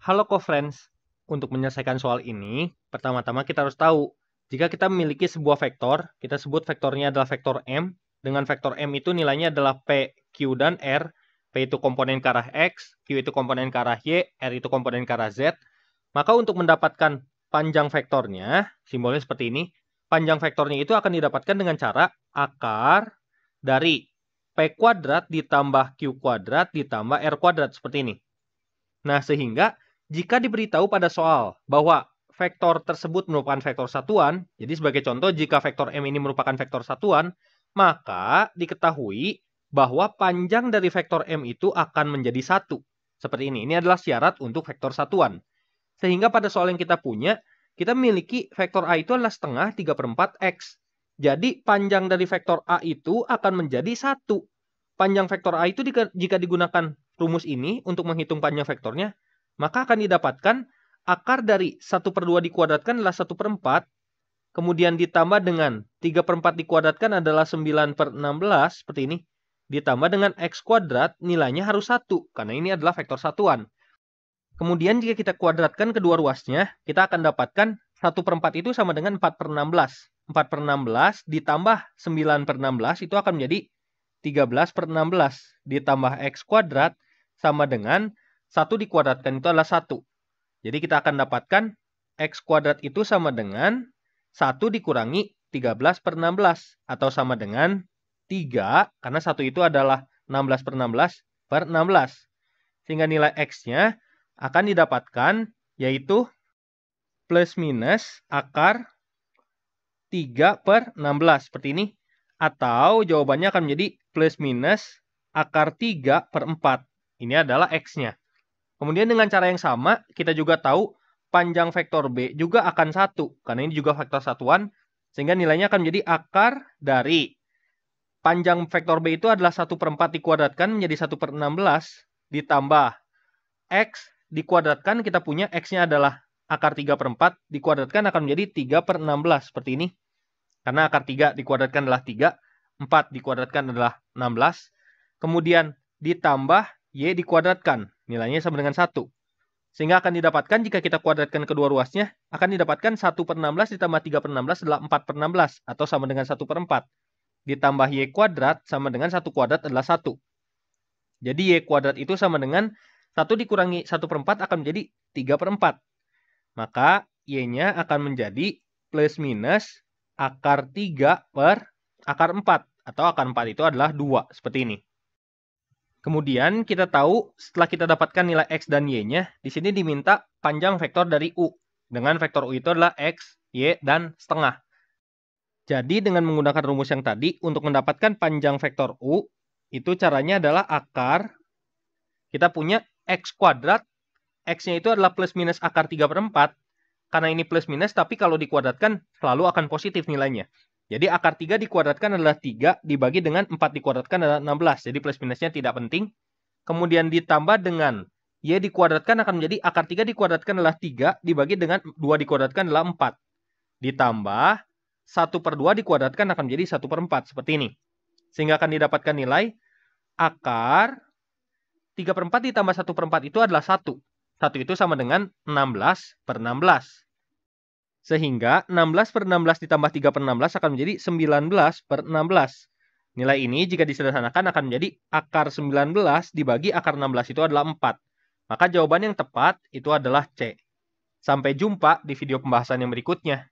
Halo co-friends, untuk menyelesaikan soal ini, pertama-tama kita harus tahu, jika kita memiliki sebuah vektor, kita sebut vektornya adalah vektor M, dengan vektor M itu nilainya adalah P, Q, dan R, P itu komponen ke arah X, Q itu komponen ke arah Y, R itu komponen ke arah Z, maka untuk mendapatkan panjang vektornya, simbolnya seperti ini, panjang vektornya itu akan didapatkan dengan cara akar dari P kuadrat ditambah Q kuadrat ditambah R kuadrat, seperti ini. Nah, sehingga jika diberitahu pada soal bahwa vektor tersebut merupakan vektor satuan, jadi sebagai contoh jika vektor M ini merupakan vektor satuan, maka diketahui bahwa panjang dari vektor M itu akan menjadi satu. Seperti ini, ini adalah syarat untuk vektor satuan. Sehingga pada soal yang kita punya, kita memiliki vektor A itu adalah setengah 3 per 4 X. Jadi panjang dari vektor A itu akan menjadi satu. Panjang vektor A itu jika digunakan rumus ini untuk menghitung panjang vektornya maka akan didapatkan akar dari 1 per 2 dikuadratkan adalah 1 per 4, kemudian ditambah dengan 3 per 4 dikuadratkan adalah 9 per 16, seperti ini, ditambah dengan x kuadrat, nilainya harus 1, karena ini adalah vektor satuan. Kemudian jika kita kuadratkan kedua ruasnya, kita akan dapatkan 1 per 4 itu sama dengan 4 per 16. 4 per 16 ditambah 9 per 16 itu akan menjadi 13 per 16. Ditambah X kuadrat sama dengan 1 dikuadratkan itu adalah 1. Jadi kita akan dapatkan X kuadrat itu sama dengan 1 dikurangi 13 per 16. Atau sama dengan 3, karena 1 itu adalah 16 per 16 per 16. Sehingga nilai X-nya akan didapatkan yaitu plus minus akar 3 per 16. Seperti ini. Atau jawabannya akan menjadi plus minus akar 3 per 4. Ini adalah X-nya. Kemudian dengan cara yang sama, kita juga tahu panjang vektor B juga akan satu karena ini juga vektor satuan sehingga nilainya akan menjadi akar dari panjang vektor B itu adalah 1 per 4 dikuadratkan menjadi 1 per 16 ditambah X dikuadratkan kita punya X-nya adalah akar 3 per 4 dikuadratkan akan menjadi 3 per 16 seperti ini karena akar 3 dikuadratkan adalah 3 4 dikuadratkan adalah 16 kemudian ditambah Y dikuadratkan Nilainya sama dengan 1. Sehingga akan didapatkan jika kita kuadratkan kedua ruasnya, akan didapatkan 1 per 16 ditambah 3 per 16 adalah 4 per 16, atau sama dengan 1 per 4. Ditambah Y kuadrat sama dengan 1 kuadrat adalah 1. Jadi Y kuadrat itu sama dengan 1 dikurangi 1 per 4 akan menjadi 3 per 4. Maka Y-nya akan menjadi plus minus akar 3 per akar 4. Atau akar 4 itu adalah 2, seperti ini. Kemudian kita tahu setelah kita dapatkan nilai X dan Y-nya, di sini diminta panjang vektor dari U. Dengan vektor U itu adalah X, Y, dan setengah. Jadi dengan menggunakan rumus yang tadi, untuk mendapatkan panjang vektor U, itu caranya adalah akar, kita punya X kuadrat, X-nya itu adalah plus minus akar 3 per 4, karena ini plus minus, tapi kalau dikuadratkan selalu akan positif nilainya. Jadi akar 3 dikuadratkan adalah 3 dibagi dengan 4 dikuadratkan adalah 16. Jadi plus minusnya tidak penting. Kemudian ditambah dengan Y dikuadratkan akan menjadi akar 3 dikuadratkan adalah 3 dibagi dengan 2 dikuadratkan adalah 4. Ditambah 1 per 2 dikuadratkan akan menjadi 1 per 4. Seperti ini. Sehingga akan didapatkan nilai akar 3 per 4 ditambah 1 per 4 itu adalah 1. 1 itu sama dengan 16 per 16. Sehingga 16 per 16 ditambah 3 per 16 akan menjadi 19 per 16. Nilai ini jika disederhanakan akan menjadi akar 19 dibagi akar 16 itu adalah 4. Maka jawaban yang tepat itu adalah C. Sampai jumpa di video pembahasan yang berikutnya.